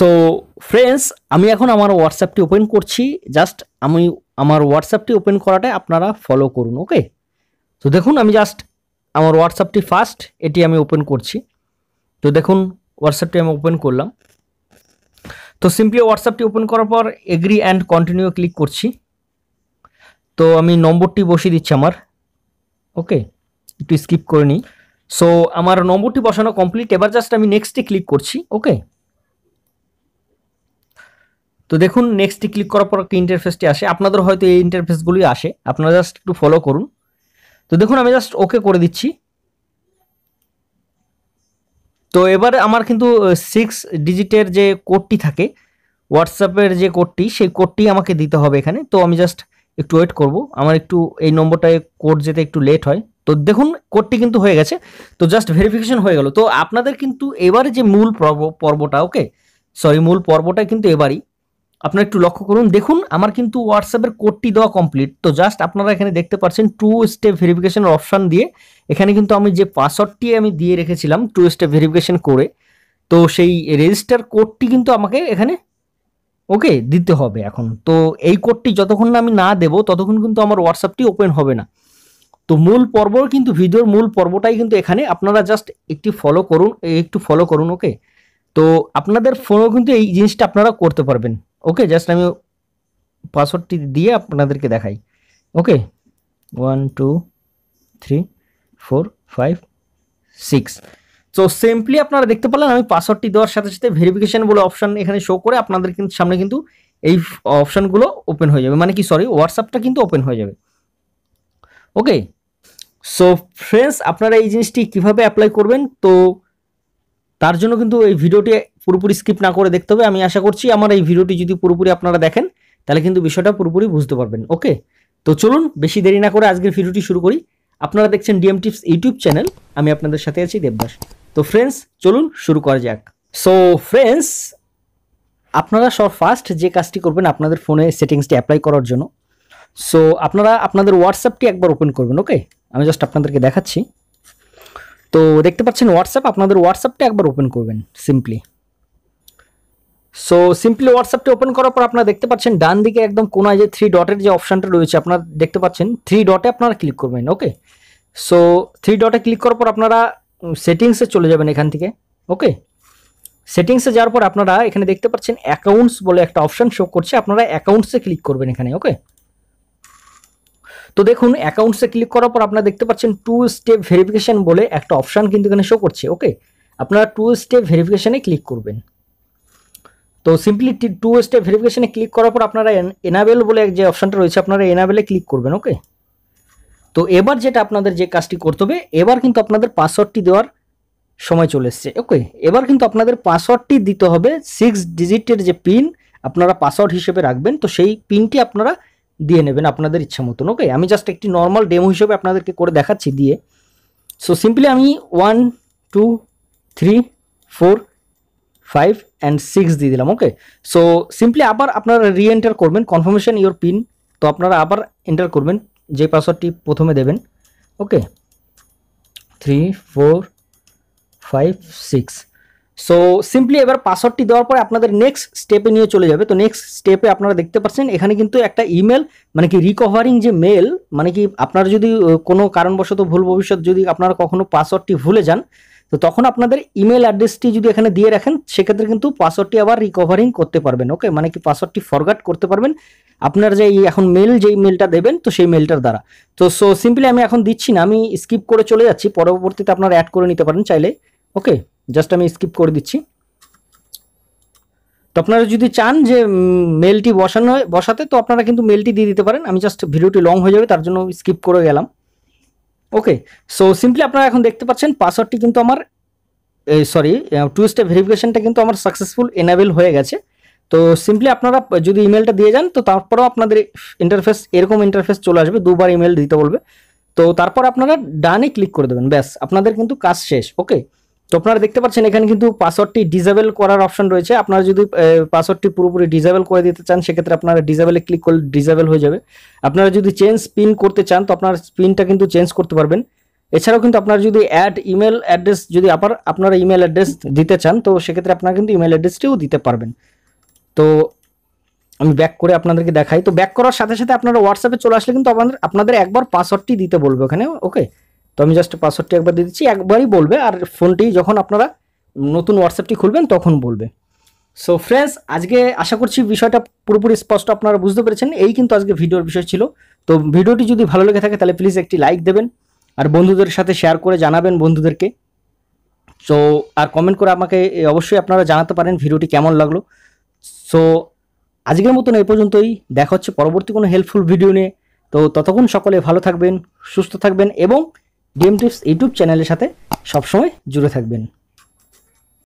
তো ফ্রেন্ডস আমি এখন আমার হোয়াটসঅ্যাপটি ওপেন করছি জাস্ট আমি আমার হোয়াটসঅ্যাপটি ওপেন করাটাই আপনারা ফলো করুন ওকে তো দেখুন আমি জাস্ট আমার হোয়াটসঅ্যাপটি ফার্স্ট এটি আমি ওপেন করছি তো দেখুন হোয়াটসঅ্যাপটি আমি ওপেন করলাম তো সিম্পলি হোয়াটসঅ্যাপটি ওপেন করার পর এগ্রি অ্যান্ড কন্টিনিউ ক্লিক করছি তো আমি নম্বরটি বসিয়ে দিচ্ছি আমার ওকে একটু স্কিপ করে নিই সো আমার নম্বরটি বসানো কমপ্লিট এবার জাস্ট আমি নেক্সটে ক্লিক করছি ওকে তো দেখুন নেক্সটে ক্লিক করার পর একটা ইন্টারফেসটি আসে আপনাদের হয়তো এই ইন্টারফেসগুলি আসে আপনারা জাস্ট একটু ফলো করুন তো দেখুন আমি জাস্ট ওকে করে দিচ্ছি তো এবারে আমার কিন্তু সিক্স ডিজিটের যে কোডটি থাকে হোয়াটসঅ্যাপের যে কোডটি সেই কোডটি আমাকে দিতে হবে এখানে তো আমি জাস্ট একটু ওয়েট করব আমার একটু এই নম্বরটায় কোড যেতে একটু লেট হয় তো দেখুন কোডটি কিন্তু হয়ে গেছে তো জাস্ট ভেরিফিকেশন হয়ে গেল তো আপনাদের কিন্তু এবারে যে মূল পর্বটা ওকে সরি মূল পর্বটা কিন্তু এবারই আপনারা একটু লক্ষ্য করুন দেখুন আমার কিন্তু হোয়াটসঅ্যাপের কোডটি দেওয়া কমপ্লিট তো জাস্ট আপনারা এখানে দেখতে পাচ্ছেন টু স্টেপ ভেরিফিকেশনের অপশান দিয়ে এখানে কিন্তু আমি যে পাসওয়ার্ডটি আমি দিয়ে রেখেছিলাম টু স্টেপ ভেরিফিকেশন করে তো সেই রেজিস্টার কোডটি কিন্তু আমাকে এখানে ওকে দিতে হবে এখন তো এই কোডটি যতক্ষণ না আমি না দেব ততক্ষণ কিন্তু আমার হোয়াটসঅ্যাপটি ওপেন হবে না তো মূল পর্ব কিন্তু ভিডিওর মূল পর্বটাই কিন্তু এখানে আপনারা জাস্ট একটি ফলো করুন একটু ফলো করুন ওকে তো আপনাদের ফোনও কিন্তু এই জিনিসটা আপনারা করতে পারবেন ওকে জাস্ট আমি পাসওয়ার্ডটি দিয়ে আপনাদেরকে দেখাই okay one two three four five six তো সিম্পলি আপনারা দেখতে পারলেন আমি পাসওয়ার্ডটি দেওয়ার সাথে সাথে ভেরিফিকেশান বলে অপশান এখানে শো করে আপনাদের কিন্তু সামনে কিন্তু এই অপশানগুলো ওপেন হয়ে যাবে মানে কি সরি হোয়াটসঅ্যাপটা কিন্তু ওপেন হয়ে যাবে ওকে সো ফ্রেন্ডস আপনারা এই জিনিসটি কীভাবে অ্যাপ্লাই করবেন তো তার জন্য কিন্তু এই ভিডিওটি পুরোপুরি স্কিপ না করে দেখতে হবে আমি আশা করছি আমার এই ভিডিওটি যদি পুরোপুরি আপনারা দেখেন তাহলে কিন্তু বিষয়টা পুরোপুরি বুঝতে পারবেন ওকে তো চলুন বেশি দেরি না করে আজকের ভিডিওটি শুরু করি আপনারা দেখছেন ডিএম টিপস ইউটিউব চ্যানেল আমি আপনাদের সাথে আছি দেবদাস তো ফ্রেন্ডস চলুন শুরু করা যাক সো ফ্রেন্ডস আপনারা সব ফার্স্ট যে কাজটি করবেন আপনাদের ফোনে সেটিংসটি অ্যাপ্লাই করার জন্য সো আপনারা আপনাদের হোয়াটসঅ্যাপটি একবার ওপেন করবেন ওকে আমি জাস্ট আপনাদেরকে দেখাচ্ছি তো দেখতে পাচ্ছেন হোয়াটসঅ্যাপ আপনাদের হোয়াটসঅ্যাপটা একবার ওপেন করবেন সিম্পলি সো সিম্পলি হোয়াটসঅ্যাপটি ওপেন করার পর আপনারা দেখতে পাচ্ছেন ডান দিকে একদম কোনায় যে থ্রি ডটের যে অপশানটা রয়েছে আপনারা দেখতে পাচ্ছেন থ্রি ডটে আপনারা ক্লিক করবেন ওকে সো থ্রি ডটে ক্লিক করার পর আপনারা সেটিংসে চলে যাবেন এখান থেকে ওকে সেটিংসে যাওয়ার পর আপনারা এখানে দেখতে পাচ্ছেন অ্যাকাউন্টস বলে একটা অপশান শো করছে আপনারা অ্যাকাউন্টসে ক্লিক করবেন এখানে ওকে তো দেখুন অ্যাকাউন্টসে ক্লিক করার পর আপনারা দেখতে পাচ্ছেন টু স্টেপ ভেরিফিকেশান বলে একটা অপশান কিন্তু এখানে শো করছে ওকে আপনারা টু স্টেপ ভেরিফিকেশানে ক্লিক করবেন তো সিম্পলি টু স্টেপ ভেরিফিকেশানে ক্লিক করার পর আপনারা এনাবেল বলে যে অপশানটা রয়েছে আপনারা এনাবেলে ক্লিক করবেন ওকে তো এবার যেটা আপনাদের যে কাজটি করতে হবে এবার কিন্তু আপনাদের পাসওয়ার্ডটি দেওয়ার সময় চলে এসছে ওকে এবার কিন্তু আপনাদের পাসওয়ার্ডটি দিতে হবে সিক্স ডিজিটের যে পিন আপনারা পাসওয়ার্ড হিসেবে রাখবেন তো সেই পিনটি আপনারা দিয়ে নেবেন আপনাদের ইচ্ছা মতন ওকে আমি জাস্ট একটি নর্মাল ডেমো হিসেবে আপনাদেরকে করে দেখাচ্ছি দিয়ে সো সিম্পলি আমি one two three four five and six দিয়ে দিলাম ওকে সো সিম্পলি আবার আপনারা রি এন্টার করবেন কনফার্মেশান ইয়োর পিন তো আপনারা আবার এন্টার করবেন যে পাসওয়ার্ডটি প্রথমে দেবেন okay three four five six so simply এবার পাসওয়ার্ডটি দেওয়ার পরে আপনাদের নেক্সট স্টেপে নিয়ে চলে যাবে তো নেক্সট স্টেপে আপনারা দেখতে পাচ্ছেন এখানে কিন্তু একটা ইমেল মানে কি রিকভারিং যে মেল মানে কি আপনার যদি কোনো কারণবশত ভুল ভবিষ্যৎ যদি আপনারা কখনো পাসওয়ার্ডটি ভুলে যান তো তখন আপনাদের ইমেল অ্যাড্রেসটি যদি এখানে দিয়ে রাখেন সেক্ষেত্রে কিন্তু পাসওয়ার্ডটি আবার রিকভারিং করতে পারবেন ওকে মানে কি পাসওয়ার্ডটি ফরগাট করতে পারবেন আপনার যে এখন মেল যেই মেলটা দেবেন তো সেই মেলটার দ্বারা তো সো সিম্পলি আমি এখন দিচ্ছি না আমি স্কিপ করে চলে যাচ্ছি পরবর্তীতে আপনারা অ্যাড করে নিতে পারেন চাইলে ওকে জাস্ট আমি স্কিপ করে দিচ্ছি তো আপনারা যদি চান যে মেলটি বসানো বসাতে তো আপনারা কিন্তু মেলটি দিয়ে দিতে পারেন আমি জাস্ট ভিডিওটি লং হয়ে যাবে তার জন্য স্কিপ করে গেলাম ওকে সো সিম্পলি আপনারা এখন দেখতে পাচ্ছেন পাসওয়ার্ডটি কিন্তু আমার সরি টু স্টেপ ভেরিফিকেশানটা কিন্তু আমার সাকসেসফুল এনাবেল হয়ে গেছে তো সিম্পলি আপনারা যদি ইমেলটা দিয়ে যান তো তারপরও আপনাদের ইন্টারফেস এরকম ইন্টারফেস চলে আসবে দুবার ইমেল দিতে বলবে তো তারপর আপনারা ডানে ক্লিক করে দেবেন ব্যাস আপনাদের কিন্তু কাজ শেষ ওকে তো আপনারা দেখতে পাচ্ছেন এখানে কিন্তু পাসওয়ার্ডটি ডিজেবল করার অপশন রয়েছে আপনারা যদি পাসওয়ার্ডটি পুরোপুরি ডিজেবল করে দিতে চান সেক্ষেত্রে আপনারা ডিজেবলে ক্লিক করলে ডিজেবল হয়ে যাবে আপনারা যদি চেঞ্জ পিন করতে চান তো আপনার পিনটা কিন্তু চেঞ্জ করতে পারবেন এছাড়াও কিন্তু আপনার যদি অ্যাড ইমেল অ্যাড্রেস যদি আবার আপনারা ইমেল অ্যাড্রেস দিতে চান তো সেক্ষেত্রে আপনারা কিন্তু ইমেল অ্যাড্রেসটিও দিতে পারবেন তো আমি ব্যাক করে আপনাদেরকে দেখাই তো ব্যাক করার সাথে সাথে আপনারা হোয়াটসঅ্যাপে চলে আসলে কিন্তু আপনাদের আপনাদের একবার পাসওয়ার্ডটি দিতে বলবে ওখানে ওকে তো আমি জাস্ট পাসওয়ার্ডটি একবার দিয়ে দিচ্ছি একবারই বলবে আর ফোনটি যখন আপনারা নতুন হোয়াটসঅ্যাপটি খুলবেন তখন বলবে সো ফ্রেন্ডস আজকে আশা করছি বিষয়টা পুরোপুরি স্পষ্ট আপনারা বুঝতে পেরেছেন এই কিন্তু আজকে ভিডিওর বিষয় ছিল তো ভিডিওটি যদি ভালো লেগে থাকে তাহলে প্লিজ একটি লাইক দেবেন আর বন্ধুদের সাথে শেয়ার করে জানাবেন বন্ধুদেরকে সো আর কমেন্ট করে আমাকে অবশ্যই আপনারা জানাতে পারেন ভিডিওটি কেমন লাগলো সো আজকের মতন এই পর্যন্তই দেখা হচ্ছে পরবর্তী কোনো হেল্পফুল ভিডিও নিয়ে তো ততক্ষণ সকলে ভালো থাকবেন সুস্থ থাকবেন এবং গেম টিপস ইউটিউব চ্যানেলের সাথে সবসময় জুড়ে থাকবেন